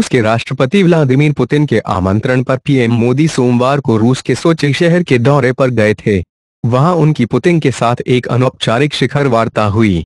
रूस के राष्ट्रपति व्लादिमीर पुतिन के आमंत्रण पर पीएम मोदी सोमवार को रूस के सोची शहर के दौरे पर गए थे वहां उनकी पुतिन के साथ एक अनौपचारिक शिखर वार्ता हुई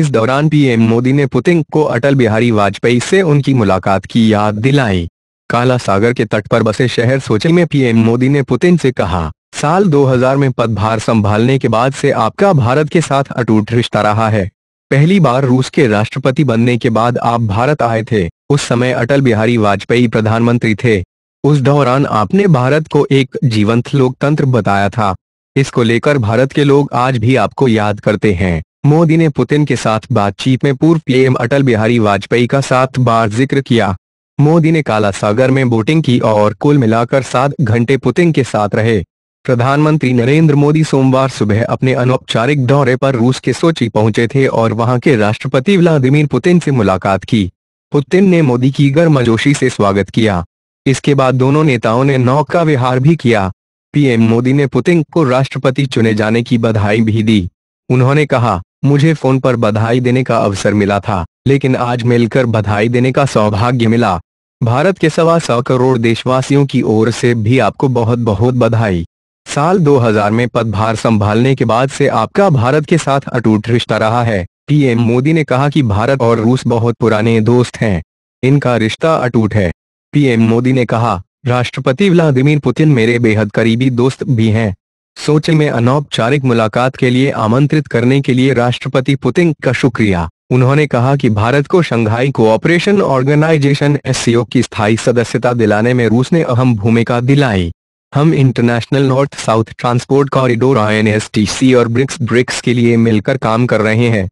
इस दौरान पीएम मोदी ने पुतिन को अटल बिहारी वाजपेयी से उनकी मुलाकात की याद दिलाई काला सागर के तट पर बसे शहर सोची में पीएम मोदी ने पुतिन से कहा साल 2000 में पदभार संभालने के बाद से आपका भारत के साथ अटूट रिश्ता रहा है पहली बार रूस के राष्ट्रपति बनने के बाद आप भारत आए थे उस समय अटल बिहारी वाजपेयी प्रधानमंत्री थे उस दौरान आपने भारत को एक जीवंत लोकतंत्र बताया था इसको लेकर भारत के लोग आज भी आपको याद करते हैं मोदी ने पुतिन के साथ बातचीत में पूर्व पीएम अटल बिहारी वाजपेयी का सात बार जिक्र किया मोदी ने काला सागर में बोटिंग की और कुल मिलाकर सात घंटे पुतिन के साथ रहे प्रधानमंत्री नरेंद्र मोदी सोमवार सुबह अपने अनौपचारिक दौरे पर रूस के सोची पहुंचे थे और वहां के राष्ट्रपति व्लादिमीर पुतिन से मुलाकात की पुतिन ने मोदी की गर्मजोशी से स्वागत किया इसके बाद दोनों नेताओं ने नौका का विहार भी किया पीएम मोदी ने पुतिन को राष्ट्रपति चुने जाने की बधाई भी दी उन्होंने कहा मुझे फोन पर बधाई देने का अवसर मिला था लेकिन आज मिलकर बधाई देने का सौभाग्य मिला भारत के सवा सौ करोड़ देशवासियों की ओर से भी आपको बहुत बहुत बधाई साल 2000 में पदभार संभालने के बाद से आपका भारत के साथ अटूट रिश्ता रहा है पीएम मोदी ने कहा कि भारत और रूस बहुत पुराने दोस्त हैं इनका रिश्ता अटूट है पीएम मोदी ने कहा राष्ट्रपति व्लादिमीर पुतिन मेरे बेहद करीबी दोस्त भी हैं सोचे में अनौपचारिक मुलाकात के लिए आमंत्रित करने के लिए राष्ट्रपति पुतिन का शुक्रिया उन्होंने कहा कि भारत को शंघाई कोऑपरेशन ऑर्गेनाइजेशन एस की स्थायी सदस्यता दिलाने में रूस ने अहम भूमिका दिलाई हम international north south transport corridor INSTC और ब्रिक्स ब्रिक्स के लिए मिलकर काम कर रहे हैं